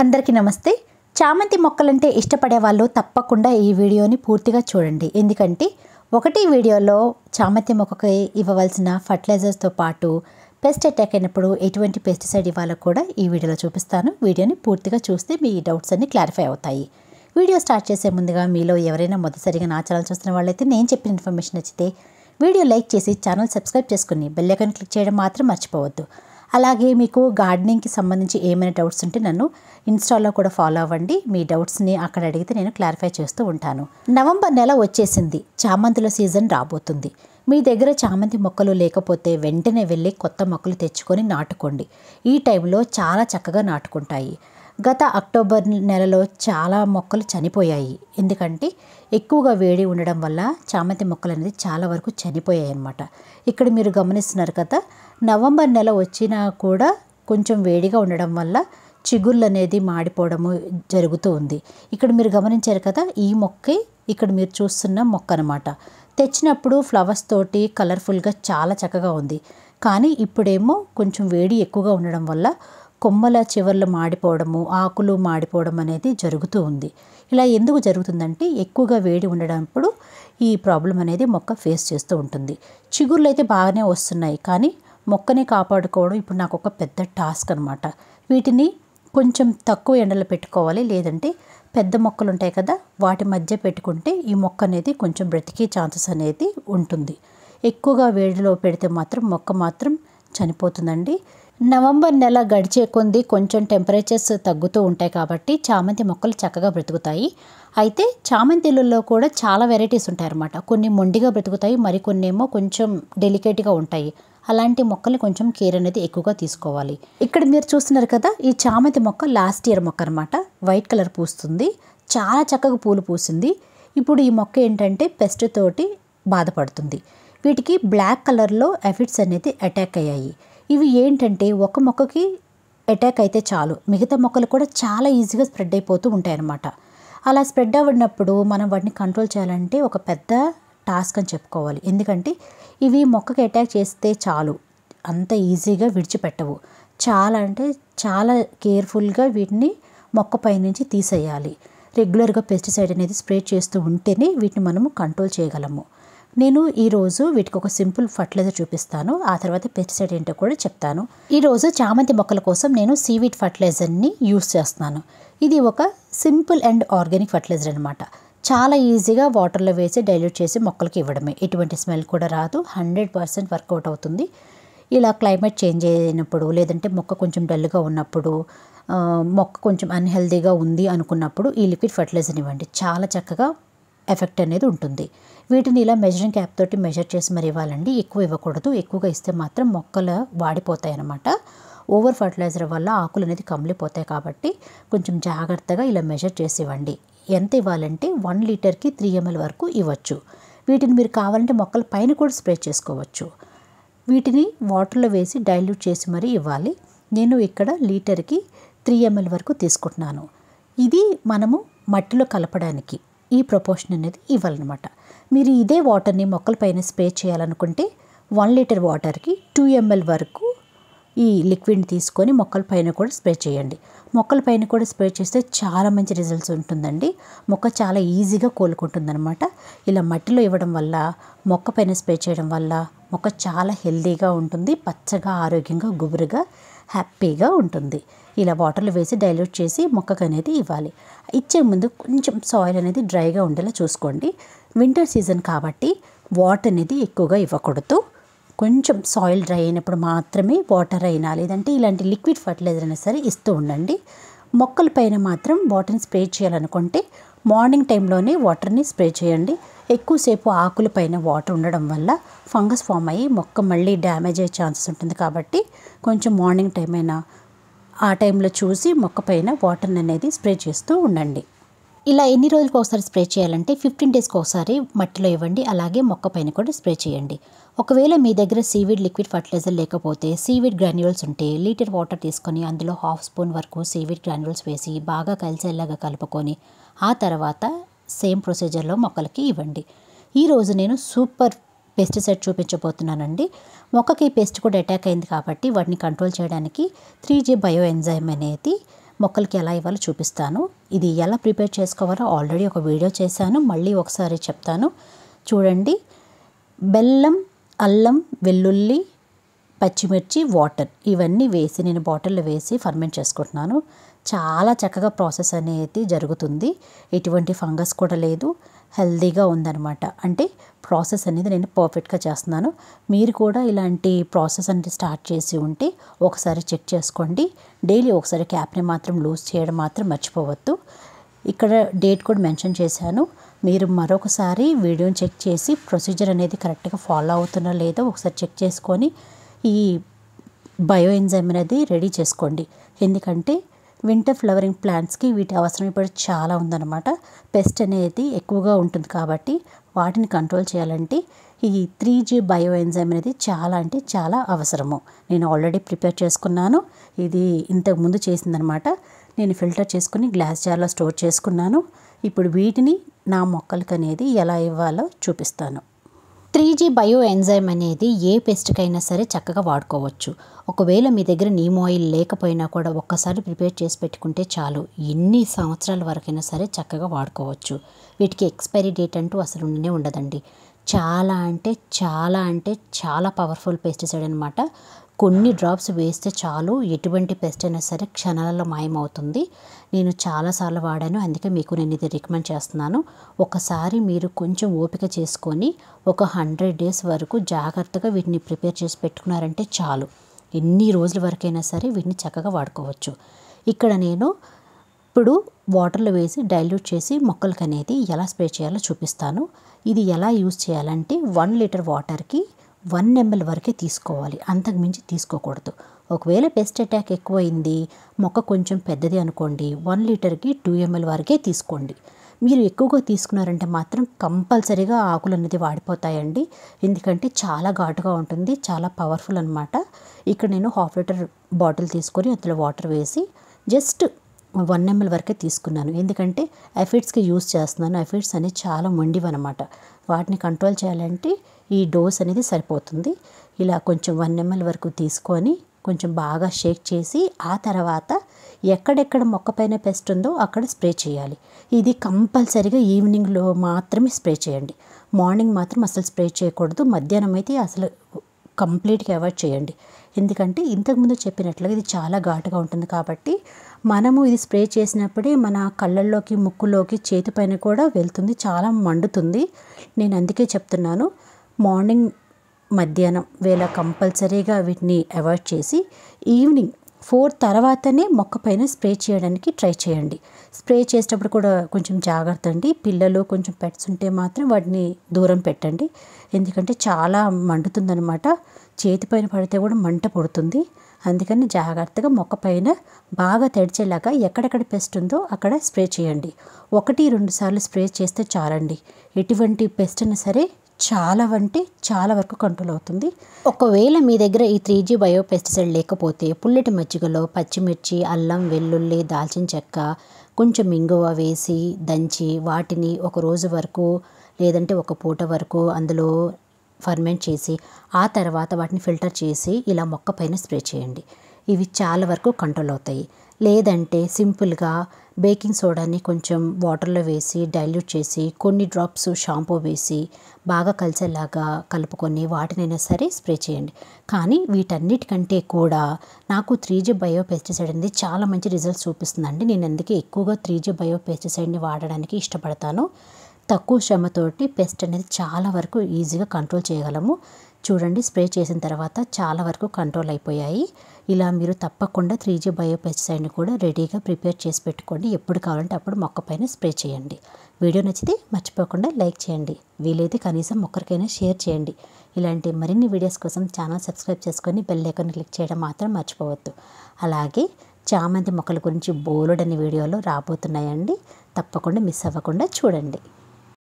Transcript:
అందరికీ నమస్తే చామంతి మొక్కలంటే ఇష్టపడే వాళ్ళు తప్పకుండా ఈ వీడియోని పూర్తిగా చూడండి ఎందుకంటే ఒకటి వీడియోలో చామంతి మొక్కకి ఇవ్వవలసిన ఫర్టిలైజర్స్తో పాటు పెస్ట్ అటాక్ అయినప్పుడు ఎటువంటి పెస్టిసైడ్ ఇవ్వాలో కూడా ఈ వీడియోలో చూపిస్తాను వీడియోని పూర్తిగా చూస్తే మీ డౌట్స్ అన్ని క్లారిఫై అవుతాయి వీడియో స్టార్ట్ చేసే ముందుగా మీలో ఎవరైనా మొదటిసారిగా నాచారాలు చూస్తున్న వాళ్ళైతే నేను చెప్పిన ఇన్ఫర్మేషన్ నచ్చితే వీడియో లైక్ చేసి ఛానల్ సబ్స్క్రైబ్ చేసుకుని బెల్లైకన్ క్లిక్ చేయడం మాత్రం మర్చిపోవద్దు అలాగే మీకు గార్డెనింగ్కి సంబంధించి ఏమైనా డౌట్స్ ఉంటే నన్ను ఇన్స్టాలో కూడా ఫాలో అవ్వండి మీ డౌట్స్ని అక్కడ అడిగితే నేను క్లారిఫై చేస్తూ ఉంటాను నవంబర్ నెల వచ్చేసింది చామంతుల సీజన్ రాబోతుంది మీ దగ్గర చామంతి మొక్కలు లేకపోతే వెంటనే వెళ్ళి కొత్త మొక్కలు తెచ్చుకొని నాటుకోండి ఈ టైంలో చాలా చక్కగా నాటుకుంటాయి గత అక్టోబర్ నెలలో చాలా మొక్కలు చనిపోయాయి ఎందుకంటే ఎక్కువగా వేడి ఉండడం వల్ల చామంతి మొక్కలు అనేది చాలా వరకు చనిపోయాయి అన్నమాట ఇక్కడ మీరు గమనిస్తున్నారు కదా నవంబర్ నెల వచ్చినా కూడా కొంచెం వేడిగా ఉండడం వల్ల చిగుళ్ళు అనేది మాడిపోవడము జరుగుతూ ఉంది ఇక్కడ మీరు గమనించారు కదా ఈ మొక్క ఇక్కడ మీరు చూస్తున్న మొక్క అనమాట తెచ్చినప్పుడు ఫ్లవర్స్ తోటి కలర్ఫుల్గా చాలా చక్కగా ఉంది కానీ ఇప్పుడేమో కొంచెం వేడి ఎక్కువగా ఉండడం వల్ల కొమ్మల చివర్లు మాడిపోవడము ఆకులు మాడిపోవడం అనేది జరుగుతూ ఉంది ఇలా ఎందుకు జరుగుతుందంటే ఎక్కువగా వేడి ఉండడంప్పుడు ఈ ప్రాబ్లం అనేది మొక్క ఫేస్ చేస్తూ ఉంటుంది చిగుర్లు అయితే బాగానే వస్తున్నాయి కానీ మొక్కని కాపాడుకోవడం ఇప్పుడు నాకు ఒక పెద్ద టాస్క్ అనమాట వీటిని కొంచెం తక్కువ ఎండలో పెట్టుకోవాలి లేదంటే పెద్ద మొక్కలు ఉంటాయి కదా వాటి మధ్య పెట్టుకుంటే ఈ మొక్క అనేది కొంచెం బ్రతికే ఛాన్సెస్ అనేది ఉంటుంది ఎక్కువగా వేడిలో పెడితే మాత్రం మొక్క మాత్రం చనిపోతుందండి నవంబర్ నెల గడిచే కొంది కొంచెం టెంపరేచర్స్ తగ్గుతూ ఉంటాయి కాబట్టి చామంతి మొక్కలు చక్కగా బ్రతుకుతాయి అయితే చామంతిలలో కూడా చాలా వెరైటీస్ ఉంటాయి కొన్ని మొండిగా బ్రతుకుతాయి మరికొన్ని ఏమో కొంచెం డెలికేట్గా ఉంటాయి అలాంటి మొక్కలు కొంచెం కేర్ అనేది ఎక్కువగా తీసుకోవాలి ఇక్కడ మీరు చూస్తున్నారు కదా ఈ చామంతి మొక్క లాస్ట్ ఇయర్ మొక్క అనమాట వైట్ కలర్ పూస్తుంది చాలా చక్కగా పూలు పూసింది ఇప్పుడు ఈ మొక్క ఏంటంటే పెస్ట్ తోటి బాధపడుతుంది వీటికి బ్లాక్ కలర్లో ఎఫిట్స్ అనేది అటాక్ అయ్యాయి ఇవి ఏంటంటే ఒక మొక్కకి అటాక్ అయితే చాలు మిగతా మొక్కలు కూడా చాలా ఈజీగా స్ప్రెడ్ అయిపోతూ ఉంటాయన్నమాట అలా స్ప్రెడ్ అవ్వడినప్పుడు మనం వాటిని కంట్రోల్ చేయాలంటే ఒక పెద్ద టాస్క్ అని చెప్పుకోవాలి ఎందుకంటే ఇవి మొక్కకి అటాక్ చేస్తే చాలు అంత ఈజీగా విడిచిపెట్టవు చాలా అంటే చాలా కేర్ఫుల్గా వీటిని మొక్క పైనుంచి తీసేయాలి రెగ్యులర్గా పెస్టిసైడ్ అనేది స్ప్రే చేస్తూ ఉంటేనే వీటిని మనము కంట్రోల్ చేయగలము నేను ఈరోజు వీటికి ఒక సింపుల్ ఫర్టిలైజర్ చూపిస్తాను ఆ తర్వాత పెస్టిసైడ్ ఏంటో కూడా చెప్తాను ఈరోజు చామంతి మొక్కల కోసం నేను సీవీడ్ ఫర్టిలైజర్ని యూస్ చేస్తున్నాను ఇది ఒక సింపుల్ అండ్ ఆర్గానిక్ ఫర్టిలైజర్ అనమాట చాలా ఈజీగా వాటర్లో వేసి డైల్యూట్ చేసి మొక్కలకి ఇవ్వడమే ఎటువంటి స్మెల్ కూడా రాదు హండ్రెడ్ పర్సెంట్ వర్కౌట్ అవుతుంది ఇలా క్లైమేట్ చేంజ్ అయినప్పుడు లేదంటే మొక్క కొంచెం డల్గా ఉన్నప్పుడు మొక్క కొంచెం అన్హెల్దీగా ఉంది అనుకున్నప్పుడు ఈ లిక్విడ్ ఫర్టిలైజర్ ఇవ్వండి చాలా చక్కగా ఎఫెక్ట్ అనేది ఉంటుంది వీటిని ఇలా మెజరింగ్ క్యాప్ తోటి మెజర్ చేసి మరి ఇవ్వాలండి ఎక్కువ ఇవ్వకూడదు ఎక్కువగా ఇస్తే మాత్రం మొక్కలు వాడిపోతాయి అనమాట ఓవర్ ఫర్టిలైజర్ వల్ల ఆకులు అనేది కమిలిపోతాయి కాబట్టి కొంచెం జాగ్రత్తగా ఇలా మెజర్ చేసి ఇవ్వండి ఎంత ఇవ్వాలంటే వన్ లీటర్కి త్రీ ఎంఎల్ వరకు ఇవ్వచ్చు వీటిని మీరు కావాలంటే మొక్కల పైన కూడా స్ప్రే చేసుకోవచ్చు వీటిని వాటర్లో వేసి డైల్యూట్ చేసి మరీ ఇవ్వాలి నేను ఇక్కడ లీటర్కి త్రీ ఎంఎల్ వరకు తీసుకుంటున్నాను ఇది మనము మట్టిలో కలపడానికి ఈ ప్రపోర్షన్ అనేది ఇవ్వాలన్నమాట మీరు ఇదే వాటర్ని మొక్కలపైన స్ప్రే చేయాలనుకుంటే వన్ లీటర్ వాటర్కి టూ ఎంఎల్ వరకు ఈ లిక్విడ్ని తీసుకొని మొక్కలపైన కూడా స్ప్రే చేయండి మొక్కలపైన కూడా స్ప్రే చేస్తే చాలా మంచి రిజల్ట్స్ ఉంటుందండి మొక్క చాలా ఈజీగా కోలుకుంటుందన్నమాట ఇలా మట్టిలో ఇవ్వడం వల్ల మొక్క పైన స్ప్రే చేయడం వల్ల మొక్క చాలా హెల్దీగా ఉంటుంది పచ్చగా ఆరోగ్యంగా గుబురుగా హ్యాపీగా ఉంటుంది ఇలా వాటర్లు వేసి డైల్యూట్ చేసి మొక్కకు అనేది ఇవ్వాలి ఇచ్చే ముందు కొంచెం సాయిల్ అనేది డ్రైగా ఉండేలా చూసుకోండి వింటర్ సీజన్ కాబట్టి వాటర్ అనేది ఎక్కువగా ఇవ్వకూడదు కొంచెం సాయిల్ డ్రై అయినప్పుడు మాత్రమే వాటర్ అయినా లేదంటే ఇలాంటి లిక్విడ్ ఫర్టిలైజర్ అయినా సరే ఇస్తూ ఉండండి మొక్కల పైన మాత్రం వాటర్ని స్ప్రే చేయాలనుకుంటే మార్నింగ్ టైంలోనే వాటర్ని స్ప్రే చేయండి ఎక్కువసేపు ఆకులపైన వాటర్ ఉండడం వల్ల ఫంగస్ ఫామ్ అయ్యి మొక్క మళ్ళీ డ్యామేజ్ అయ్యే ఛాన్సెస్ ఉంటుంది కాబట్టి కొంచెం మార్నింగ్ టైం అయినా ఆ టైంలో చూసి మొక్క పైన వాటర్ని అనేది స్ప్రే చేస్తూ ఉండండి ఇలా ఎన్ని రోజులకు ఒకసారి స్ప్రే చేయాలంటే ఫిఫ్టీన్ డేస్కి ఒకసారి మట్టిలో ఇవ్వండి అలాగే మొక్క పైన కూడా స్ప్రే చేయండి ఒకవేళ మీ దగ్గర సీవిడ్ లిక్విడ్ ఫర్టిలైజర్ లేకపోతే సీవిడ్ గ్రాన్యూల్స్ ఉంటే లీటర్ వాటర్ తీసుకొని అందులో హాఫ్ స్పూన్ వరకు సీవిడ్ గ్రాన్యూల్స్ వేసి బాగా కలిసేలాగా కలుపుకొని ఆ తర్వాత సేమ్ ప్రొసీజర్లో మొక్కలకి ఇవ్వండి ఈరోజు నేను సూపర్ పెస్టిసైడ్ చూపించబోతున్నానండి మొక్కకి పెస్ట్ కూడా అటాక్ అయింది కాబట్టి వాటిని కంట్రోల్ చేయడానికి త్రీ జీ బయో ఎంజైమ్ అనేది మొక్కలకి ఎలా ఇవ్వాలో చూపిస్తాను ఇది ఎలా ప్రిపేర్ చేసుకోవాలో ఆల్రెడీ ఒక వీడియో చేశాను మళ్ళీ ఒకసారి చెప్తాను చూడండి బెల్లం అల్లం వెల్లుల్లి పచ్చిమిర్చి వాటర్ ఇవన్నీ వేసి నేను బాటిల్లో వేసి ఫర్మెంట్ చేసుకుంటున్నాను చాలా చక్కగా ప్రాసెస్ అనేది జరుగుతుంది ఎటువంటి ఫంగస్ కూడా లేదు హెల్దీగా ఉందన్నమాట అంటే ప్రాసెస్ అనేది నేను పర్ఫెక్ట్గా చేస్తున్నాను మీరు కూడా ఇలాంటి ప్రాసెస్ అనేది స్టార్ట్ చేసి ఉంటే ఒకసారి చెక్ చేసుకోండి డైలీ ఒకసారి క్యాప్ని మాత్రం లూజ్ చేయడం మాత్రం మర్చిపోవద్దు ఇక్కడ డేట్ కూడా మెన్షన్ చేశాను మీరు మరొకసారి వీడియోని చెక్ చేసి ప్రొసీజర్ అనేది కరెక్ట్గా ఫాలో అవుతున్నా లేదో ఒకసారి చెక్ చేసుకొని ఈ బయో ఎంజైమ్ అనేది రెడీ చేసుకోండి ఎందుకంటే వింటర్ ఫ్లవరింగ్ ప్లాంట్స్కి వీటి అవసరం ఇప్పుడు చాలా ఉందన్నమాట పెస్ట్ అనేది ఎక్కువగా ఉంటుంది కాబట్టి వాటిని కంట్రోల్ చేయాలంటే ఈ త్రీ జీ బయో ఎంజైమ్ అనేది చాలా అంటే చాలా అవసరము నేను ఆల్రెడీ ప్రిపేర్ చేసుకున్నాను ఇది ఇంతకుముందు చేసిందనమాట నేను ఫిల్టర్ చేసుకుని గ్లాస్ జార్లో స్టోర్ చేసుకున్నాను ఇప్పుడు వీటిని నా మొక్కలకి అనేది ఎలా ఇవ్వాలో చూపిస్తాను త్రీ జీ బయో ఎంజైమ్ అనేది ఏ పెస్ట్కైనా సరే చక్కగా వాడుకోవచ్చు ఒకవేళ మీ దగ్గర నీమ్ ఆయిల్ లేకపోయినా కూడా ఒక్కసారి ప్రిపేర్ చేసి పెట్టుకుంటే చాలు ఎన్ని సంవత్సరాల వరకైనా సరే చక్కగా వాడుకోవచ్చు వీటికి ఎక్స్పైరీ డేట్ అంటూ అసలు ఉండనే ఉండదండి చాలా అంటే చాలా అంటే చాలా పవర్ఫుల్ పెస్టిసైడ్ అనమాట కొన్ని డ్రాప్స్ వేస్తే చాలు ఎటువంటి పెస్ట్ అయినా సరే క్షణాలలో మాయమవుతుంది నేను చాలాసార్లు వాడాను అందుకే మీకు నేను ఇది రికమెండ్ చేస్తున్నాను ఒకసారి మీరు కొంచెం ఓపిక చేసుకొని ఒక హండ్రెడ్ డేస్ వరకు జాగ్రత్తగా వీటిని ప్రిపేర్ చేసి పెట్టుకున్నారంటే చాలు ఎన్ని రోజుల వరకైనా సరే వీటిని చక్కగా వాడుకోవచ్చు ఇక్కడ నేను ఇప్పుడు వాటర్లో వేసి డైల్యూట్ చేసి మొక్కలకు అనేది ఎలా స్ప్రే చేయాలో చూపిస్తాను ఇది ఎలా యూస్ చేయాలంటే వన్ లీటర్ వాటర్కి వన్ ఎంఎల్ వరకే తీసుకోవాలి అంతకు మించి తీసుకోకూడదు ఒకవేళ పెస్ట్ అటాక్ ఎక్కువైంది మొక్క కొంచెం పెద్దది అనుకోండి వన్ లీటర్కి టూ ఎంఎల్ వరకే తీసుకోండి మీరు ఎక్కువగా తీసుకున్నారంటే మాత్రం కంపల్సరీగా ఆకులు అనేది వాడిపోతాయండి ఎందుకంటే చాలా ఘాటుగా ఉంటుంది చాలా పవర్ఫుల్ అనమాట ఇక్కడ నేను హాఫ్ లీటర్ బాటిల్ తీసుకొని అందులో వాటర్ వేసి జస్ట్ వన్ ఎంఎల్ వరకే తీసుకున్నాను ఎందుకంటే ఎఫిడ్స్కి యూస్ చేస్తున్నాను ఎఫిడ్స్ అనేది చాలా మొండివన్నమాట వాటిని కంట్రోల్ చేయాలంటే ఈ డోస్ అనేది సరిపోతుంది ఇలా కొంచెం వన్ ఎంఎల్ వరకు తీసుకొని కొంచెం బాగా షేక్ చేసి ఆ తర్వాత ఎక్కడెక్కడ మొక్క పైన పెస్ట్ ఉందో అక్కడ స్ప్రే చేయాలి ఇది కంపల్సరిగా ఈవినింగ్లో మాత్రమే స్ప్రే చేయండి మార్నింగ్ మాత్రం అసలు స్ప్రే చేయకూడదు మధ్యాహ్నం అయితే అసలు కంప్లీట్గా అవాయిడ్ చేయండి ఎందుకంటే ఇంతకుముందు చెప్పినట్లుగా ఇది చాలా ఘాటుగా ఉంటుంది కాబట్టి మనము ఇది స్ప్రే చేసినప్పుడే మన కళ్ళల్లోకి ముక్కులోకి చేతి పైన కూడా వెళ్తుంది చాలా మండుతుంది నేను అందుకే చెప్తున్నాను మార్నింగ్ మధ్యాహ్నం వేళ కంపల్సరీగా వీటిని అవాయిడ్ చేసి ఈవినింగ్ ఫోర్ తర్వాతనే మొక్క పైన స్ప్రే చేయడానికి ట్రై చేయండి స్ప్రే చేసేటప్పుడు కూడా కొంచెం జాగ్రత్త అండి పిల్లలు కొంచెం పెట్స్ ఉంటే మాత్రం వాటిని దూరం పెట్టండి ఎందుకంటే చాలా మండుతుందనమాట పైన పడితే కూడా మంట పడుతుంది అందుకని జాగ్రత్తగా మొక్క పైన బాగా తడిచేలాగా ఎక్కడెక్కడ పెస్ట్ ఉందో అక్కడ స్ప్రే చేయండి ఒకటి రెండు సార్లు స్ప్రే చేస్తే చాలండి ఎటువంటి పెస్ట్ అయినా సరే చాలా అంటే చాలా వరకు కంట్రోల్ అవుతుంది ఒకవేళ మీ దగ్గర ఈ త్రీ జీ బయో పెస్టిసైడ్ లేకపోతే పుల్లటి మజ్జిగలో పచ్చిమిర్చి అల్లం వెల్లుల్లి దాల్చిన చెక్క కొంచెం ఇంగువ వేసి దంచి వాటిని ఒక రోజు వరకు లేదంటే ఒక పూట వరకు అందులో ఫర్మెంట్ చేసి ఆ తర్వాత వాటిని ఫిల్టర్ చేసి ఇలా మొక్క పైన స్ప్రే చేయండి ఇవి చాలా వరకు కంట్రోల్ అవుతాయి లేదంటే సింపుల్గా బేకింగ్ సోడాని కొంచెం వాటర్లో వేసి డైల్యూట్ చేసి కొన్ని డ్రాప్స్ షాంపూ వేసి బాగా కలిసేలాగా కలుపుకొని వాటినైనా సరే స్ప్రే చేయండి కానీ వీటన్నిటికంటే కూడా నాకు త్రీ జీ బయో పెస్టిసైడ్ అనేది చాలా మంచి రిజల్ట్స్ చూపిస్తుందండి నేను అందుకే ఎక్కువగా త్రీ జీ బయో పెస్టిసైడ్ని వాడడానికి ఇష్టపడతాను తక్కువ శ్రమతోటి పెస్ట్ అనేది చాలా వరకు ఈజీగా కంట్రోల్ చేయగలము చూడండి స్ప్రే చేసిన తర్వాత చాలా వరకు కంట్రోల్ అయిపోయాయి ఇలా మీరు తప్పకుండా త్రీ జీ బయో పెస్టిసైడ్ని కూడా రెడీగా ప్రిపేర్ చేసి పెట్టుకోండి ఎప్పుడు కావాలంటే అప్పుడు మొక్క పైన స్ప్రే చేయండి వీడియో నచ్చితే మర్చిపోకుండా లైక్ చేయండి వీలైతే కనీసం ఒక్కరికైనా షేర్ చేయండి ఇలాంటి మరిన్ని వీడియోస్ కోసం ఛానల్ సబ్స్క్రైబ్ చేసుకొని బెల్ ఐకాన్ క్లిక్ చేయడం మాత్రం మర్చిపోవద్దు అలాగే చామంతి మొక్కల గురించి బోలెడని వీడియోలు రాబోతున్నాయండి తప్పకుండా మిస్ అవ్వకుండా చూడండి